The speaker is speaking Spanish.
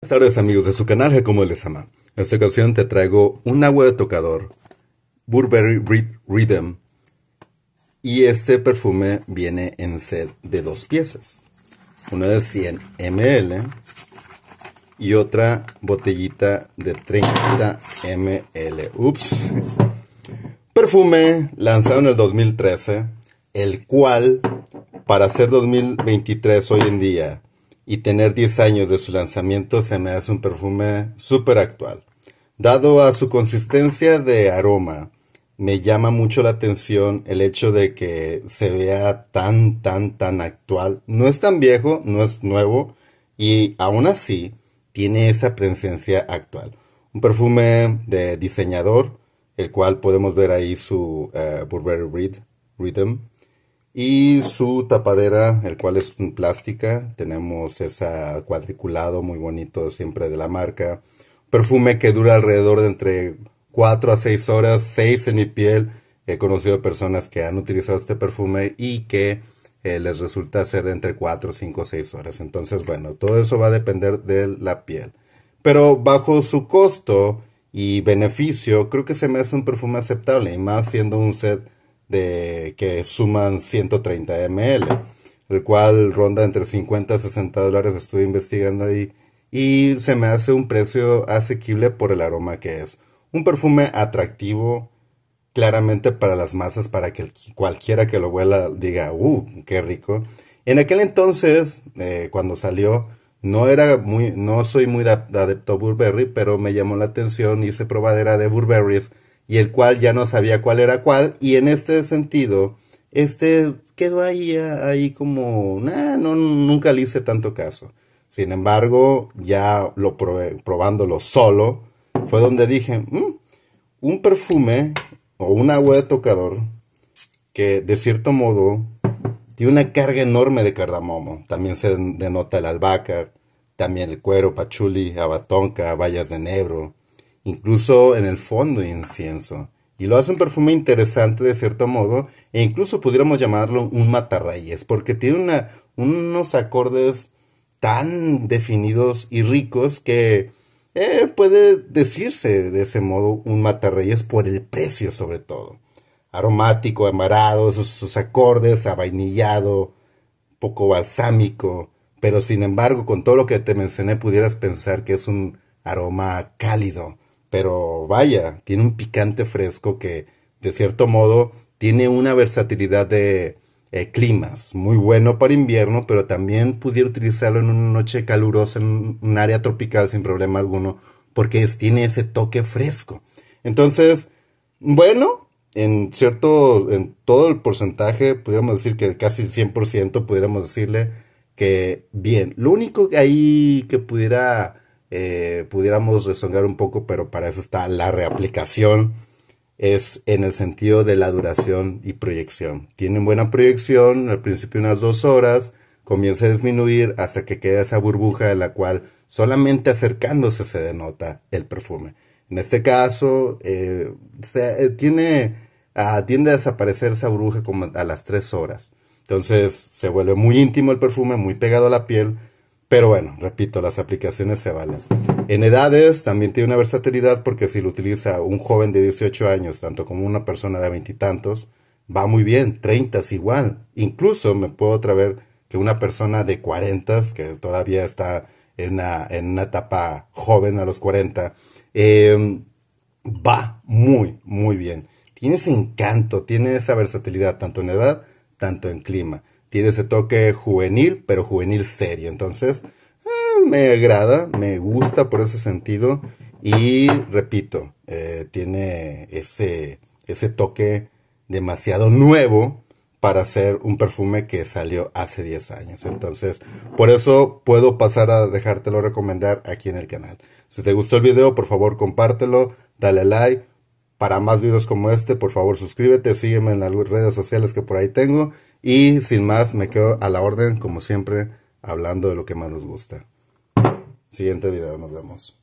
Buenas tardes amigos de su canal como les ama. En esta ocasión te traigo un agua de tocador Burberry Rhythm y este perfume viene en sed de dos piezas. Una de 100 ml y otra botellita de 30 ml. Ups. Perfume lanzado en el 2013, el cual para ser 2023 hoy en día y tener 10 años de su lanzamiento se me hace un perfume súper actual. Dado a su consistencia de aroma, me llama mucho la atención el hecho de que se vea tan, tan, tan actual. No es tan viejo, no es nuevo y aún así tiene esa presencia actual. Un perfume de diseñador, el cual podemos ver ahí su eh, Burberry Rhythm y su tapadera, el cual es plástica, tenemos ese cuadriculado muy bonito siempre de la marca. Perfume que dura alrededor de entre 4 a 6 horas, 6 en mi piel. He conocido personas que han utilizado este perfume y que eh, les resulta ser de entre 4, 5, 6 horas. Entonces, bueno, todo eso va a depender de la piel. Pero bajo su costo y beneficio, creo que se me hace un perfume aceptable y más siendo un set de, que suman 130 ml, el cual ronda entre 50 a 60 dólares, estuve investigando ahí, y se me hace un precio asequible por el aroma que es. Un perfume atractivo claramente para las masas, para que cualquiera que lo huela diga, ¡uh, qué rico! En aquel entonces, eh, cuando salió, no era muy, no soy muy adepto a Burberry, pero me llamó la atención, hice probadera de Burberrys y el cual ya no sabía cuál era cuál, y en este sentido, este quedó ahí, ahí como, no, nunca le hice tanto caso. Sin embargo, ya lo probándolo solo, fue donde dije, mm, un perfume o un agua de tocador que de cierto modo tiene una carga enorme de cardamomo. También se denota el albahaca, también el cuero, pachuli, abatonca, bayas de negro incluso en el fondo incienso, y lo hace un perfume interesante de cierto modo, e incluso pudiéramos llamarlo un matarreyes, porque tiene unos acordes tan definidos y ricos que eh, puede decirse de ese modo un matarreyes por el precio sobre todo. Aromático, amarado, sus, sus acordes, avainillado, poco balsámico, pero sin embargo con todo lo que te mencioné pudieras pensar que es un aroma cálido, pero vaya, tiene un picante fresco que, de cierto modo, tiene una versatilidad de eh, climas, muy bueno para invierno, pero también pudiera utilizarlo en una noche calurosa en un área tropical sin problema alguno, porque tiene ese toque fresco. Entonces, bueno, en cierto, en todo el porcentaje, pudiéramos decir que casi el 100%, pudiéramos decirle que bien. Lo único que ahí que pudiera eh, pudiéramos rezongar un poco, pero para eso está la reaplicación, es en el sentido de la duración y proyección. Tienen buena proyección, al principio unas dos horas, comienza a disminuir hasta que queda esa burbuja de la cual solamente acercándose se denota el perfume. En este caso, eh, eh, tiene, ah, tiende a desaparecer esa burbuja como a las tres horas. Entonces se vuelve muy íntimo el perfume, muy pegado a la piel, pero bueno, repito, las aplicaciones se valen. En edades también tiene una versatilidad porque si lo utiliza un joven de 18 años, tanto como una persona de veintitantos, va muy bien, 30 es igual. Incluso me puedo traer que una persona de 40, que todavía está en una, etapa joven a los 40, em, va muy, muy bien. Tiene ese encanto, tiene esa versatilidad, tanto en edad, tanto en clima tiene ese toque juvenil, pero juvenil serio. Entonces, eh, me agrada, me gusta por ese sentido. Y repito, eh, tiene ese, ese toque demasiado nuevo para ser un perfume que salió hace 10 años. Entonces, por eso puedo pasar a dejártelo recomendar aquí en el canal. Si te gustó el video, por favor, compártelo, dale like. Para más videos como este, por favor, suscríbete, sígueme en las redes sociales que por ahí tengo. Y sin más, me quedo a la orden, como siempre, hablando de lo que más nos gusta. Siguiente video, nos vemos.